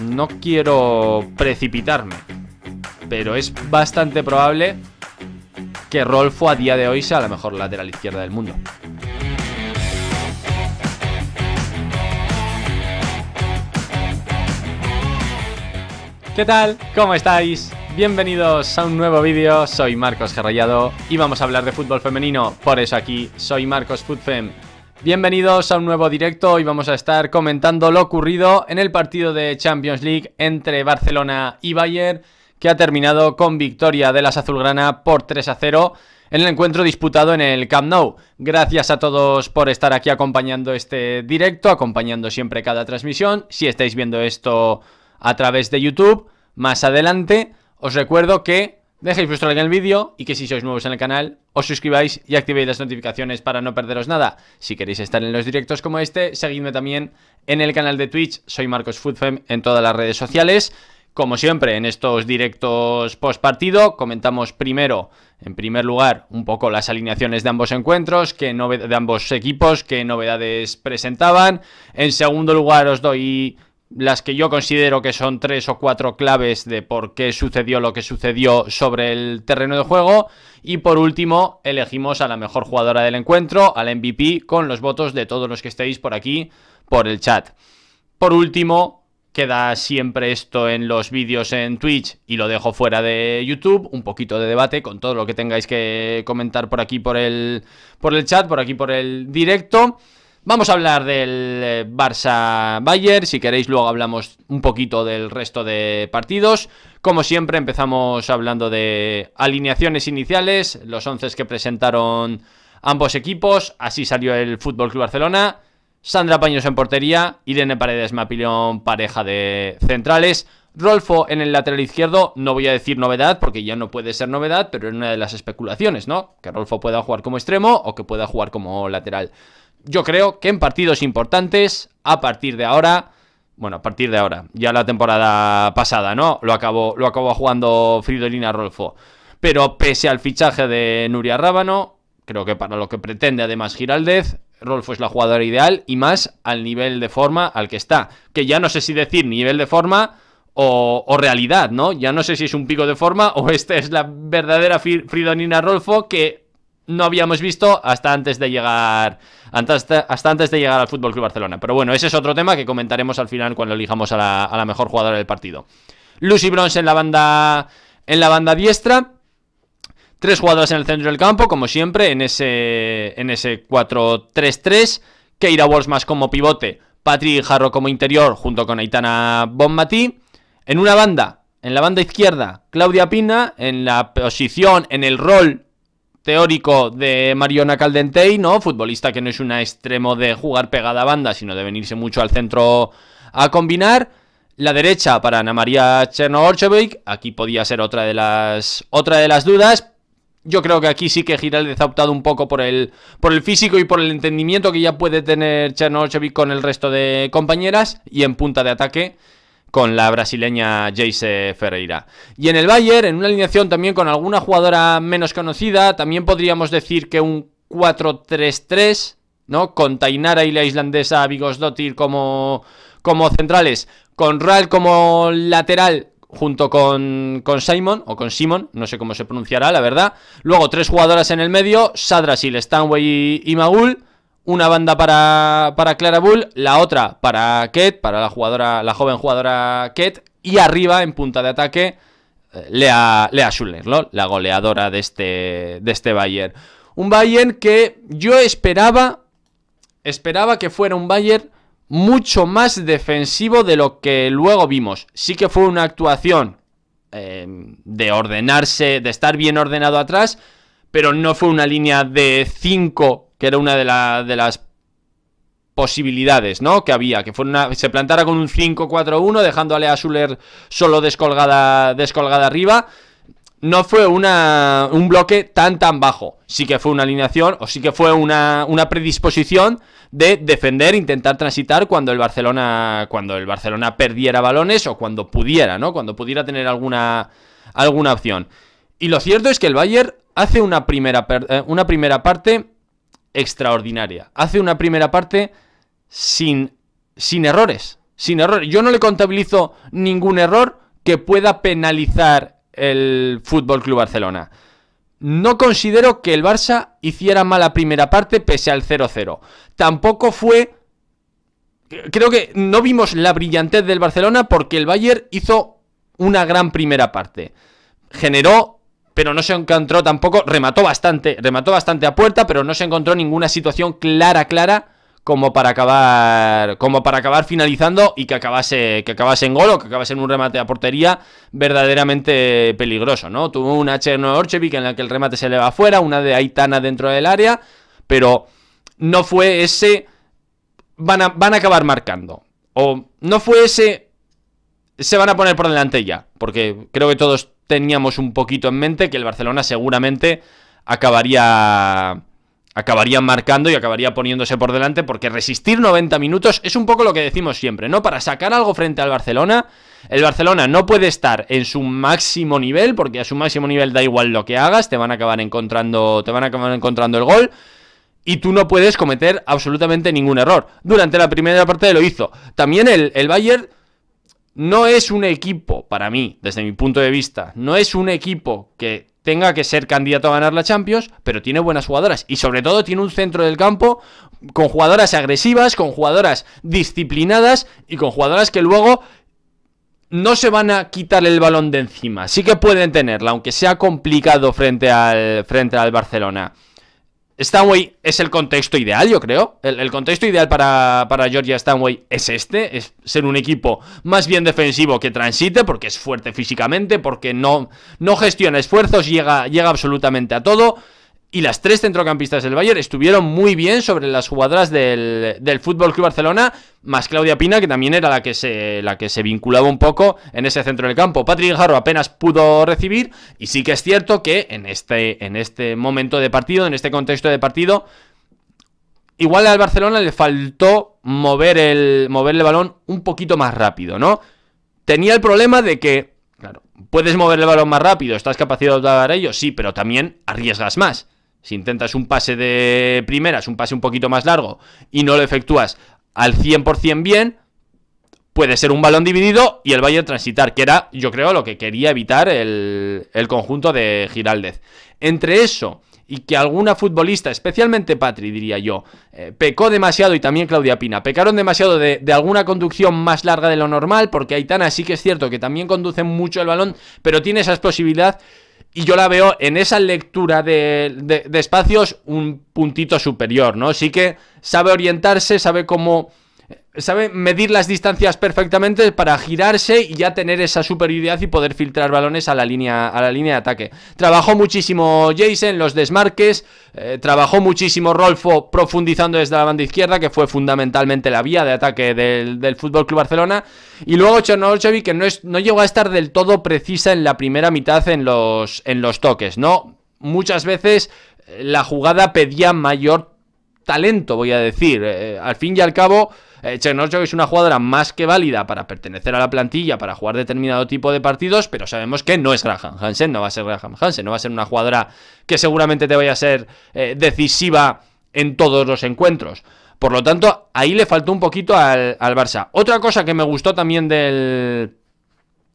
No quiero precipitarme, pero es bastante probable que Rolfo a día de hoy sea la mejor lateral izquierda del mundo. ¿Qué tal? ¿Cómo estáis? Bienvenidos a un nuevo vídeo, soy Marcos Gerrallado y vamos a hablar de fútbol femenino, por eso aquí soy Marcos Footfem. Bienvenidos a un nuevo directo, hoy vamos a estar comentando lo ocurrido en el partido de Champions League entre Barcelona y Bayern, que ha terminado con victoria de las azulgrana por 3 a 0 en el encuentro disputado en el Camp Nou. Gracias a todos por estar aquí acompañando este directo, acompañando siempre cada transmisión. Si estáis viendo esto a través de YouTube, más adelante os recuerdo que Dejéis vuestro like en el vídeo y que si sois nuevos en el canal os suscribáis y activéis las notificaciones para no perderos nada. Si queréis estar en los directos como este, seguidme también en el canal de Twitch, soy Marcos Foodfem en todas las redes sociales. Como siempre, en estos directos post partido comentamos primero, en primer lugar, un poco las alineaciones de ambos encuentros, de ambos equipos, qué novedades presentaban. En segundo lugar, os doy las que yo considero que son tres o cuatro claves de por qué sucedió lo que sucedió sobre el terreno de juego. Y por último, elegimos a la mejor jugadora del encuentro, al MVP, con los votos de todos los que estéis por aquí, por el chat. Por último, queda siempre esto en los vídeos en Twitch y lo dejo fuera de YouTube, un poquito de debate con todo lo que tengáis que comentar por aquí por el, por el chat, por aquí por el directo. Vamos a hablar del eh, Barça-Bayern, si queréis luego hablamos un poquito del resto de partidos. Como siempre empezamos hablando de alineaciones iniciales, los 11 que presentaron ambos equipos, así salió el FC Barcelona, Sandra Paños en portería, Irene Paredes Mapillón pareja de centrales, Rolfo en el lateral izquierdo, no voy a decir novedad porque ya no puede ser novedad, pero es una de las especulaciones, ¿no? Que Rolfo pueda jugar como extremo o que pueda jugar como lateral yo creo que en partidos importantes, a partir de ahora, bueno, a partir de ahora, ya la temporada pasada, ¿no? Lo acabó, lo jugando Fridolina Rolfo. Pero pese al fichaje de Nuria Rábano, creo que para lo que pretende además Giraldez, Rolfo es la jugadora ideal y más al nivel de forma al que está. Que ya no sé si decir nivel de forma o, o realidad, ¿no? Ya no sé si es un pico de forma o esta es la verdadera Fridolina Rolfo que no habíamos visto hasta antes de llegar hasta, antes de llegar al Fútbol Club Barcelona. Pero bueno, ese es otro tema que comentaremos al final cuando elijamos a la, mejor jugadora del partido. Lucy Bronze en la banda en la banda diestra. Tres jugadoras en el centro del campo, como siempre, en ese, en ese 4-3-3. Keira Walsh más como pivote, Patri Jarro como interior, junto con Aitana Bonmatí. En una banda, en la banda izquierda, Claudia Pina. En la posición, en el rol teórico de Mariona Caldentey, ¿no? Futbolista que no es un extremo de jugar pegada a banda, sino de venirse mucho al centro a combinar. La derecha para Ana María Chernoorchevic, aquí podía ser otra de las otra de las dudas. Yo creo que aquí sí que Giraldez ha optado un poco por el por el físico y por el entendimiento que ya puede tener Chernoorchevic con el resto de compañeras y en punta de ataque con la brasileña Jace Ferreira. Y en el Bayern, en una alineación también con alguna jugadora menos conocida, también podríamos decir que un 4-3-3, ¿no? Con Tainara y la islandesa Vigos como, como centrales, con Ral como lateral, junto con, con, Simon, o con Simon, no sé cómo se pronunciará, la verdad. Luego tres jugadoras en el medio, Sadrasil Stanway y, y una banda para, Clara Bull, la otra para Ket, para la jugadora, la joven jugadora Ket, y arriba, en punta de ataque, eh, Lea, Lea Schuller, la goleadora de este, de este Bayern. Un Bayern que yo esperaba, esperaba que fuera un Bayern mucho más defensivo de lo que luego vimos. Sí que fue una actuación em, de ordenarse, de estar bien ordenado atrás, pero no fue una línea de 5 que era una de, de las posibilidades, ¿no? Que había, que se plantara con un 5-4-1, dejando a Lea solo descolgada, descolgada arriba. No fue un bloque tan tan bajo. Sí que fue una alineación, o sí que fue una, predisposición de defender, intentar transitar cuando el Barcelona. Cuando el Barcelona perdiera balones o cuando pudiera, ¿no? Cuando pudiera tener alguna. alguna opción. Y lo cierto es que el Bayern hace una primera, eh, una primera parte extraordinaria. Hace una primera parte sin, sin errores. Sin error Yo no le contabilizo ningún error que pueda penalizar el Fútbol Club Barcelona. No considero que el Barça hiciera mala primera parte pese al 0-0. Tampoco fue. Creo que no vimos la brillantez del Barcelona porque el Bayern hizo una gran primera parte. Generó pero no se encontró tampoco, remató bastante, remató bastante a puerta, pero no se encontró ninguna situación clara, clara como para acabar como para acabar finalizando y que acabase que acabase en gol o que acabase en un remate a portería verdaderamente peligroso, ¿no? Tuvo una 9 Orchevic en la que el remate se le va afuera, una de Aitana dentro del área, pero no fue ese van a, van a acabar marcando o no fue ese se van a poner por delante ya, porque creo que todos teníamos un poquito en mente que el Barcelona seguramente acabaría acabaría marcando y acabaría poniéndose por delante porque resistir 90 minutos es un poco lo que decimos siempre, ¿no? Para sacar algo frente al Barcelona, el Barcelona no puede estar en su máximo nivel porque a su máximo nivel da igual lo que hagas, te van a acabar encontrando te van a acabar encontrando el gol y tú no puedes cometer absolutamente ningún error. Durante la primera parte lo hizo. También el, el Bayern no es un equipo, para mí, desde mi punto de vista, no es un equipo que tenga que ser candidato a ganar la Champions, pero tiene buenas jugadoras y sobre todo tiene un centro del campo con jugadoras agresivas, con jugadoras disciplinadas y con jugadoras que luego no se van a quitar el balón de encima. Sí que pueden tenerla, aunque sea complicado frente al, frente al Barcelona. Stanway es el contexto ideal, yo creo. El, contexto ideal para, para, Georgia Stanway es este, es ser un equipo más bien defensivo que transite, porque es fuerte físicamente, porque no, no gestiona esfuerzos, llega, llega absolutamente a todo y las tres centrocampistas del Bayern estuvieron muy bien sobre las jugadoras del, del Fútbol Club Barcelona, más Claudia Pina, que también era la que, se, la que se vinculaba un poco en ese centro del campo. Patrick Jarro apenas pudo recibir, y sí que es cierto que en este, en este momento de partido, en este contexto de partido, igual al Barcelona le faltó mover el, mover balón un poquito más rápido, ¿no? Tenía el problema de que, claro, puedes mover el balón más rápido, estás capacitado dar ello, sí, pero también arriesgas más. Si intentas un pase de primeras, un pase un poquito más largo y no lo efectúas al 100% bien, puede ser un balón dividido y el Bayern transitar, que era, yo creo, lo que quería evitar el, conjunto de Giraldez. Entre eso y que alguna futbolista, especialmente Patri, diría yo, eh, pecó demasiado y también Claudia Pina, pecaron demasiado de, alguna conducción más larga de lo normal, porque Aitana sí que es cierto que también conduce mucho el balón, pero tiene esa posibilidades... Y yo la veo en esa lectura de, espacios un puntito superior, ¿no? Sí que sabe orientarse, sabe cómo sabe medir las distancias perfectamente para girarse y ya tener esa superioridad y poder filtrar balones a la línea, a la línea de ataque. Trabajó muchísimo Jason, los desmarques, eh, trabajó muchísimo Rolfo profundizando desde la banda izquierda, que fue fundamentalmente la vía de ataque del, Fútbol Club Barcelona. Y luego Chernobyl, que no, es, no llegó a estar del todo precisa en la primera mitad en los, en los toques, ¿no? Muchas veces eh, la jugada pedía mayor talento, voy a decir. Eh, al fin y al cabo, eh, es una jugadora más que válida para pertenecer a la plantilla, para jugar determinado tipo de partidos, pero sabemos que no es Graham Hansen, no va a ser Graham Hansen, no va a ser una jugadora que seguramente te vaya a ser eh, decisiva en todos los encuentros. Por lo tanto, ahí le faltó un poquito al, al Barça. Otra cosa que me gustó también del...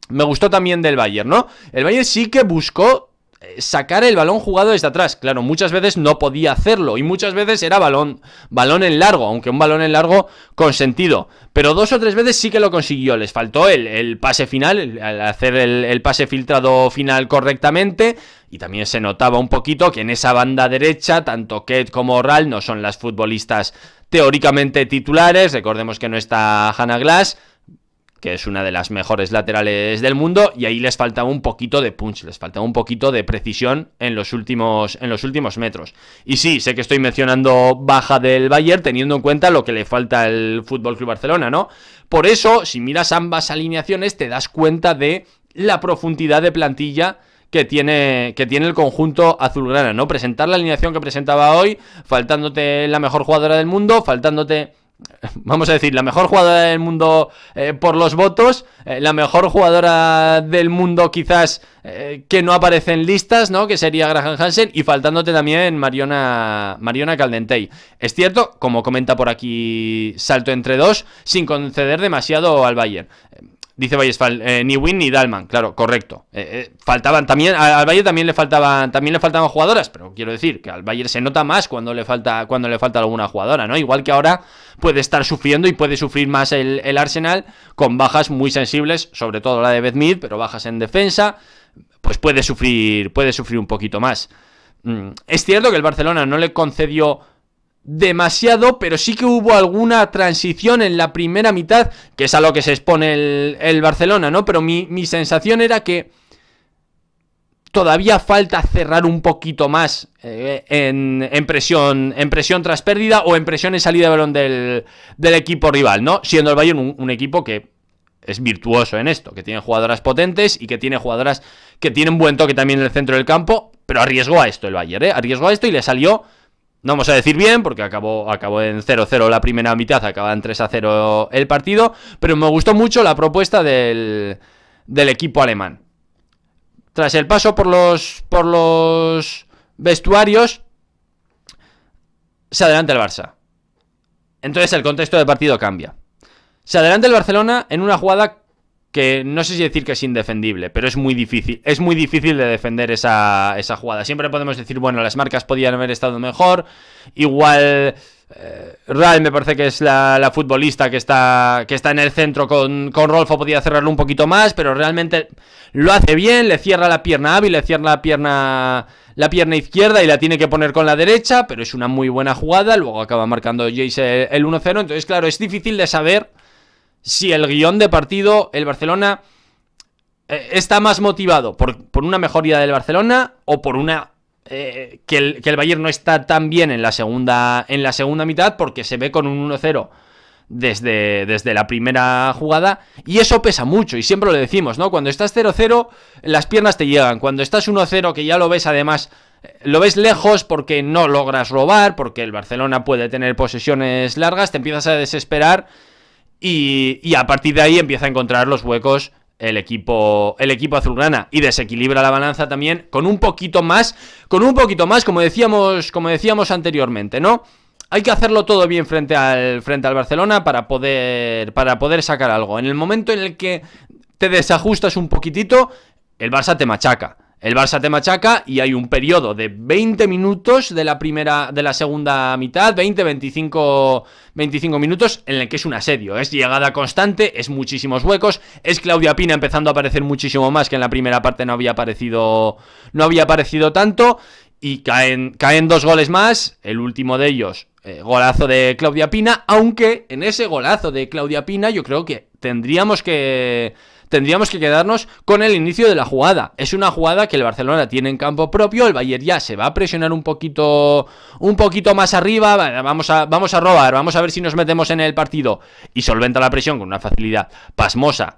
Me gustó también del Bayern, ¿no? El Bayern sí que buscó sacar el balón jugado desde atrás. Claro, muchas veces no podía hacerlo y muchas veces era balón, balón en largo, aunque un balón en largo con sentido. Pero dos o tres veces sí que lo consiguió. Les faltó el, pase final, al hacer el, pase filtrado final correctamente. Y también se notaba un poquito que en esa banda derecha, tanto Ket como Oral no son las futbolistas teóricamente titulares. Recordemos que no está Hannah Glass que es una de las mejores laterales del mundo, y ahí les faltaba un poquito de punch, les faltaba un poquito de precisión en los últimos, en los últimos metros. Y sí, sé que estoy mencionando baja del Bayern, teniendo en cuenta lo que le falta al Fútbol Club Barcelona, ¿no? Por eso, si miras ambas alineaciones, te das cuenta de la profundidad de plantilla que tiene, que tiene el conjunto azulgrana, ¿no? Presentar la alineación que presentaba hoy, faltándote la mejor jugadora del mundo, faltándote vamos a decir, la mejor jugadora del mundo eh, por los votos, eh, la mejor jugadora del mundo quizás eh, que no aparece en listas, ¿no? Que sería Graham Hansen y faltándote también Mariona, Mariona Caldentey. Es cierto, como comenta por aquí Salto entre dos, sin conceder demasiado al Bayern. Dice Vallesfal, eh, ni Win ni Dalman, claro, correcto. Eh, eh, faltaban también, al Bayern también le faltaban, también le faltaban jugadoras, pero quiero decir que al Bayern se nota más cuando le falta, cuando le falta alguna jugadora, ¿no? Igual que ahora puede estar sufriendo y puede sufrir más el, Arsenal con bajas muy sensibles, sobre todo la de mid pero bajas en defensa, pues puede sufrir, puede sufrir un poquito más. Mm, es cierto que el Barcelona no le concedió demasiado, pero sí que hubo alguna transición en la primera mitad, que es a lo que se expone el, Barcelona, ¿no? Pero mi, sensación era que todavía falta cerrar un poquito más eh, en, presión, en presión tras pérdida o en presión en salida de balón del, equipo rival, ¿no? Siendo el Bayern un equipo que es virtuoso en esto, que tiene jugadoras potentes y que tiene jugadoras que tienen buen toque también en el centro del campo, pero arriesgó a esto el Bayern, ¿eh? Arriesgó a esto y le salió no vamos a decir bien, porque acabó, acabó en 0-0 la primera mitad, acaba en 3-0 el partido, pero me gustó mucho la propuesta del, equipo alemán. Tras el paso por los, por los vestuarios, se adelanta el Barça. Entonces el contexto del partido cambia. Se adelanta el Barcelona en una jugada que no sé si decir que es indefendible, pero es muy difícil. Es muy difícil de defender esa, jugada. Siempre podemos decir, bueno, las marcas podían haber estado mejor. Igual. Eh, Real me parece que es la, futbolista que está, que está en el centro con, con, Rolfo, podía cerrarlo un poquito más, pero realmente lo hace bien, le cierra la pierna hábil, le cierra la pierna, la pierna izquierda y la tiene que poner con la derecha, pero es una muy buena jugada, luego acaba marcando Jace el 1-0, entonces claro, es difícil de saber si el guión de partido, el Barcelona eh, está más motivado por, por, una mejoría del Barcelona o por una... Eh, que, el, que, Bayern no está tan bien en la segunda, en la segunda mitad porque se ve con un 1-0 desde, desde, la primera jugada. Y eso pesa mucho. Y siempre lo decimos, ¿no? Cuando estás 0-0, las piernas te llegan. Cuando estás 1-0, que ya lo ves además. Eh, lo ves lejos porque no logras robar, porque el Barcelona puede tener posesiones largas, te empiezas a desesperar y, a partir de ahí empieza a encontrar los huecos el equipo, el equipo azulgrana y desequilibra la balanza también con un poquito más, con un poquito más, como decíamos, como decíamos anteriormente, ¿no? Hay que hacerlo todo bien frente al, frente al Barcelona para poder, para poder sacar algo. En el momento en el que te desajustas un poquitito, el Barça te machaca. El Barça te machaca y hay un periodo de 20 minutos de la primera de la segunda mitad, 20 25 25 minutos en el que es un asedio, es llegada constante, es muchísimos huecos, es Claudia Pina empezando a aparecer muchísimo más que en la primera parte no había aparecido no había aparecido tanto y caen caen dos goles más, el último de ellos eh, golazo de Claudia Pina, aunque en ese golazo de Claudia Pina yo creo que tendríamos que tendríamos que quedarnos con el inicio de la jugada. Es una jugada que el Barcelona tiene en campo propio, el Bayern ya se va a presionar un poquito un poquito más arriba, vamos a, vamos a robar, vamos a ver si nos metemos en el partido y solventa la presión con una facilidad pasmosa.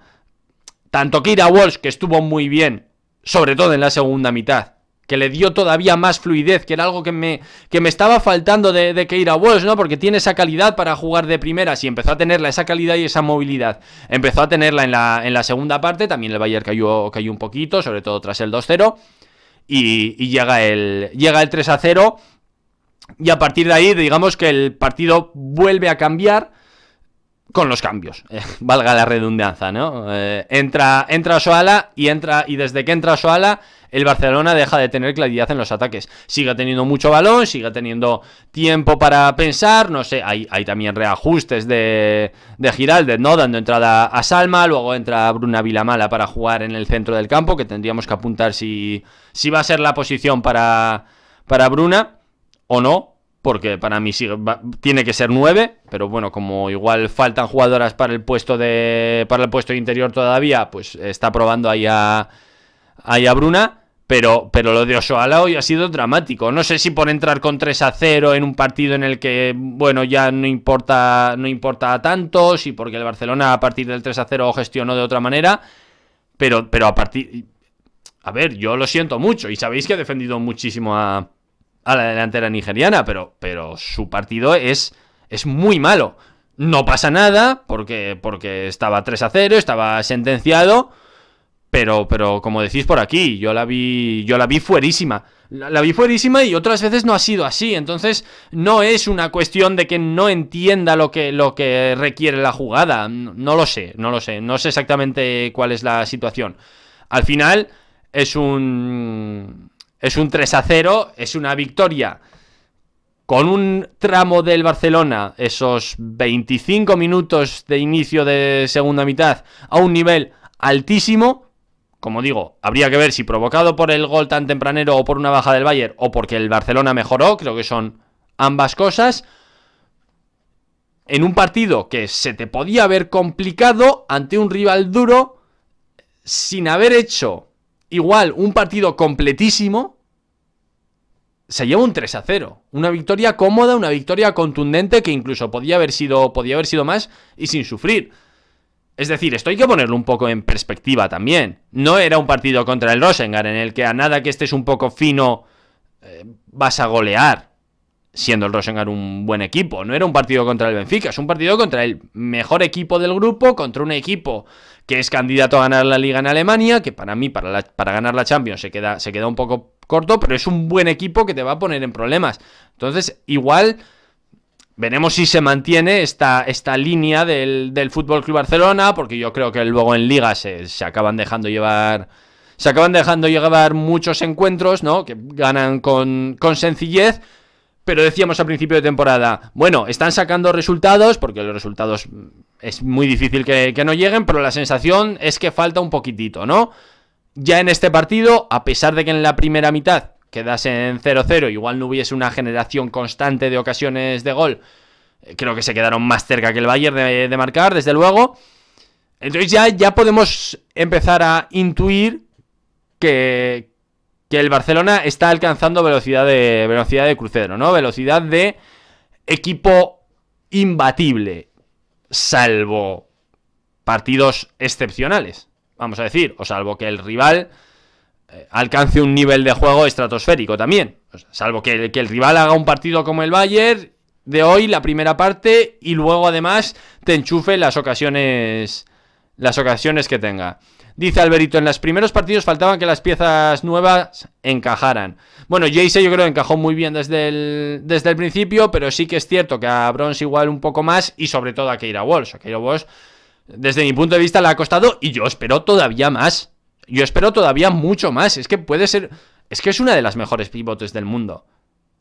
Tanto Kira Walsh, que estuvo muy bien, sobre todo en la segunda mitad, que le dio todavía más fluidez, que era algo que me, que me estaba faltando de, ir a Walsh, ¿no? Porque tiene esa calidad para jugar de primeras y empezó a tenerla, esa calidad y esa movilidad. Empezó a tenerla en la, segunda parte, también el Bayern cayó, cayó un poquito, sobre todo tras el 2-0, y, y, llega el, llega el 3-0, y a partir de ahí, digamos que el partido vuelve a cambiar, con los cambios, eh, valga la redundancia, ¿no? Eh, entra, entra Osoala y entra y desde que entra Osoala el Barcelona deja de tener claridad en los ataques. sigue teniendo mucho balón, sigue teniendo tiempo para pensar, no sé, hay, hay también reajustes de, de Giraldez, ¿no? Dando entrada a Salma, luego entra Bruna Vilamala para jugar en el centro del campo, que tendríamos que apuntar si, si va a ser la posición para, para Bruna o no, porque para mí tiene que ser 9, pero bueno, como igual faltan jugadoras para el puesto de para el puesto interior todavía, pues está probando ahí a, Bruna. Pero, pero lo de Osoala hoy ha sido dramático. No sé si por entrar con 3 a 0 en un partido en el que, bueno, ya no importa, no importa tanto, si porque el Barcelona a partir del 3 a 0 gestionó de otra manera. Pero, pero a partir. A ver, yo lo siento mucho y sabéis que he defendido muchísimo a, a la delantera nigeriana, pero, pero su partido es, es muy malo. No pasa nada porque, porque estaba 3 a 0, estaba sentenciado, pero, pero como decís por aquí, yo la vi, yo la vi fuerísima. La, vi fuerísima y otras veces no ha sido así. Entonces, no es una cuestión de que no entienda lo que, lo que requiere la jugada. no lo sé, no lo sé. No sé exactamente cuál es la situación. Al final, es un es un 3 0, es una victoria. Con un tramo del Barcelona, esos 25 minutos de inicio de segunda mitad, a un nivel altísimo. Como digo, habría que ver si provocado por el gol tan tempranero o por una baja del Bayern o porque el Barcelona mejoró, creo que son ambas cosas. En un partido que se te podía haber complicado ante un rival duro, sin haber hecho igual un partido completísimo, se lleva un 3 a 0. Una victoria cómoda, una victoria contundente que incluso podía haber sido, podía haber sido más y sin sufrir. Es decir, esto hay que ponerlo un poco en perspectiva también. No era un partido contra el Rosengar en el que a nada que estés un poco fino eh, vas a golear, siendo el Rosengar un buen equipo. No era un partido contra el Benfica, es un partido contra el mejor equipo del grupo, contra un equipo que es candidato a ganar la liga en Alemania, que para mí, para, para ganar la Champions, se queda, se queda un poco corto, pero es un buen equipo que te va a poner en problemas. Entonces, igual veremos si se mantiene esta, esta línea del, Fútbol Club Barcelona, porque yo creo que luego en Liga se, se acaban dejando llevar. Se acaban dejando llevar muchos encuentros, ¿no? Que ganan con, sencillez. Pero decíamos al principio de temporada, bueno, están sacando resultados, porque los resultados es muy difícil que, que, no lleguen, pero la sensación es que falta un poquitito, ¿no? Ya en este partido, a pesar de que en la primera mitad quedase en 0-0, igual no hubiese una generación constante de ocasiones de gol, eh, creo que se quedaron más cerca que el Bayern de, marcar, desde luego. Entonces ya, ya podemos empezar a intuir que, el Barcelona está alcanzando velocidad de, velocidad de crucero, ¿no? Velocidad de equipo imbatible, salvo partidos excepcionales vamos a decir, o salvo que el rival eh, alcance un nivel de juego estratosférico también, salvo que el, rival haga un partido como el Bayern de hoy, la primera parte, y luego además te enchufe las ocasiones, las ocasiones que tenga. Dice Alberito, en los primeros partidos faltaban que las piezas nuevas encajaran. Bueno, Jace yo creo que encajó muy bien desde el, desde el principio, pero sí que es cierto que a Bronze igual un poco más y sobre todo a Keira Walsh. A Keira Walsh desde mi punto de vista la ha costado y yo espero todavía más. Yo espero todavía mucho más. Es que puede ser... Es que es una de las mejores pivotes del mundo.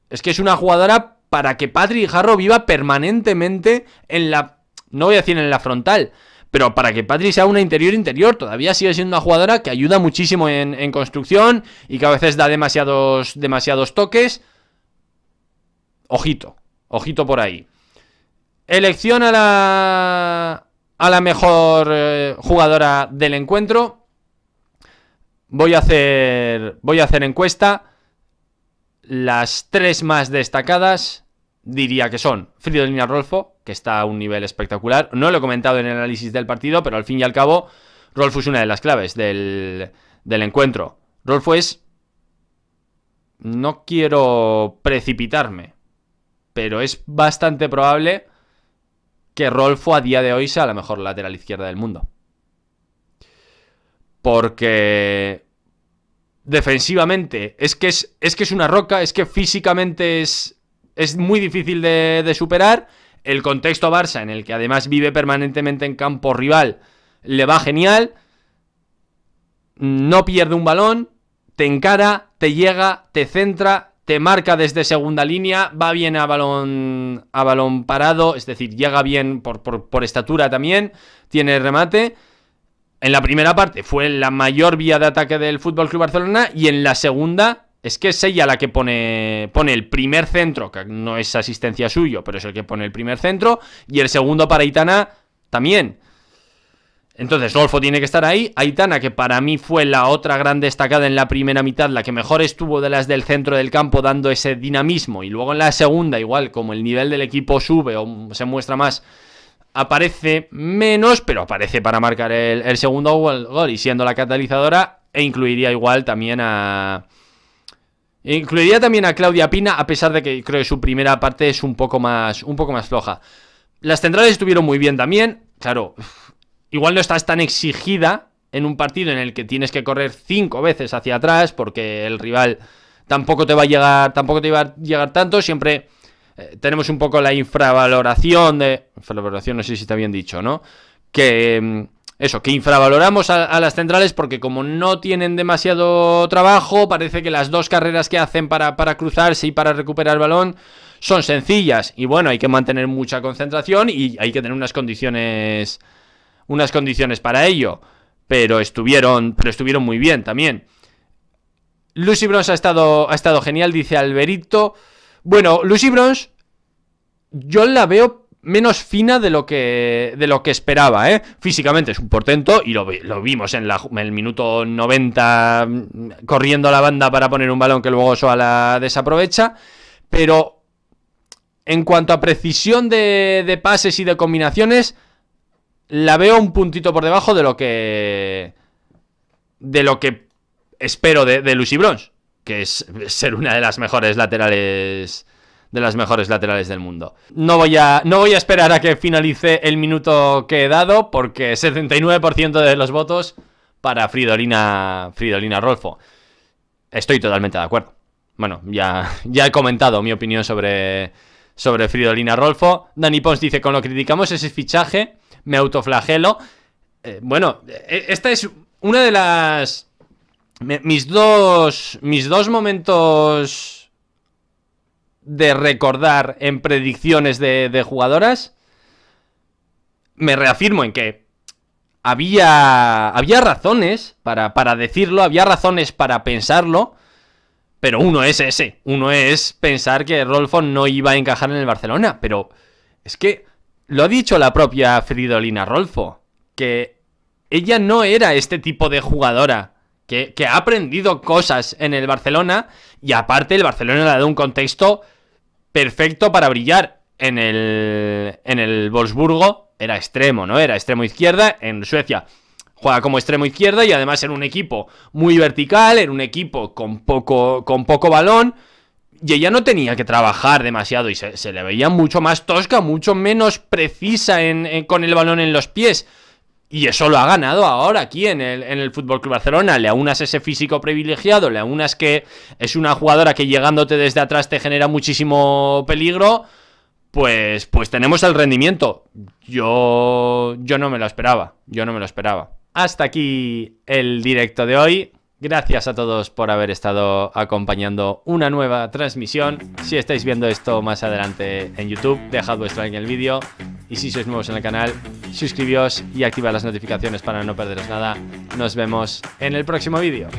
Es que es una jugadora para que Patri Jarro viva permanentemente en la... No voy a decir en la frontal, pero para que Patri sea una interior-interior, todavía sigue siendo una jugadora que ayuda muchísimo en, en, construcción y que a veces da demasiados, demasiados toques. Ojito, ojito por ahí. Elección a la a la mejor eh, jugadora del encuentro. Voy a hacer. Voy a hacer encuesta. Las tres más destacadas diría que son Fridolina Rolfo, que está a un nivel espectacular. No lo he comentado en el análisis del partido, pero al fin y al cabo, Rolfo es una de las claves del, del encuentro. Rolfo es. No quiero precipitarme, pero es bastante probable que Rolfo a día de hoy sea la mejor lateral izquierda del mundo. Porque defensivamente es que es, que es una roca, es que físicamente es, es muy difícil de, de superar. El contexto Barça, en el que además vive permanentemente en campo rival, le va genial. No pierde un balón, te encara, te llega, te centra, te marca desde segunda línea, va bien a balón, a balón parado, es decir, llega bien por, por, estatura también, tiene remate. En la primera parte fue la mayor vía de ataque del Fútbol Club Barcelona y en la segunda es que es ella la que pone, pone el primer centro, que no es asistencia suyo, pero es el que pone el primer centro, y el segundo para Itana también. Entonces, Golfo tiene que estar ahí. Aitana, que para mí fue la otra gran destacada en la primera mitad, la que mejor estuvo de las del centro del campo dando ese dinamismo. Y luego en la segunda, igual, como el nivel del equipo sube o se muestra más, aparece menos, pero aparece para marcar el, el segundo gol y siendo la catalizadora. E incluiría igual también a. Incluiría también a Claudia Pina, a pesar de que creo que su primera parte es un poco más, un poco más floja. Las centrales estuvieron muy bien también. Claro, igual no estás tan exigida en un partido en el que tienes que correr cinco veces hacia atrás porque el rival tampoco te va a llegar, tampoco te va a llegar tanto, siempre eh, tenemos un poco la infravaloración de infravaloración, no sé si está bien dicho, ¿no? Que mm, eso, que infravaloramos a, las centrales porque como no tienen demasiado trabajo, parece que las dos carreras que hacen para, para cruzarse y para recuperar el balón son sencillas. Y bueno, hay que mantener mucha concentración y hay que tener unas condiciones unas condiciones para ello, pero estuvieron, pero estuvieron muy bien también. Lucy Bronze ha estado, ha estado genial, dice Alberito. Bueno, Lucy Bronze, yo la veo menos fina de lo que, de lo que esperaba, ¿eh? Físicamente es un portento y lo, vimos en, la, el minuto 90 mm, corriendo la banda para poner un balón que luego la... desaprovecha, pero en cuanto a precisión de, de pases y de combinaciones, la veo un puntito por debajo de lo que. De lo que espero de, Lucy Bronze, que es ser una de las mejores laterales. De las mejores laterales del mundo. No voy a, no voy a esperar a que finalice el minuto que he dado, porque 79% de los votos para Fridolina, Fridolina Rolfo. Estoy totalmente de acuerdo. Bueno, ya, ya he comentado mi opinión sobre, sobre Fridolina Rolfo. Dani Pons dice, con lo criticamos ese fichaje, me autoflagelo. Eh, bueno, e, esta es una de las... Mis dos, mis dos momentos de recordar en predicciones de, jugadoras, me reafirmo en que había, había razones para, para, decirlo, había razones para pensarlo, pero uno es ese, uno es pensar que Rolfo no iba a encajar en el Barcelona, pero es que lo ha dicho la propia Fridolina Rolfo, que ella no era este tipo de jugadora, que, ha aprendido cosas en el Barcelona y aparte el Barcelona le ha dado un contexto perfecto para brillar. En el, en el Wolfsburgo era extremo, ¿no? Era extremo izquierda en Suecia juega como extremo izquierda y además era un equipo muy vertical, en un equipo con poco, con poco balón, y ella no tenía que trabajar demasiado y se, le veía mucho más tosca, mucho menos precisa con el balón en los pies. Y eso lo ha ganado ahora aquí en el, en Fútbol Club Barcelona. Le aunas ese físico privilegiado, le aunas que es una jugadora que llegándote desde atrás te genera muchísimo peligro. Pues, pues tenemos el rendimiento. Yo, yo no me lo esperaba. Yo no me lo esperaba. Hasta aquí el directo de hoy. Gracias a todos por haber estado acompañando una nueva transmisión. Si estáis viendo esto más adelante en YouTube, dejad vuestro like en el vídeo. Y si sois nuevos en el canal, suscribíos y activad las notificaciones para no perderos nada. Nos vemos en el próximo vídeo.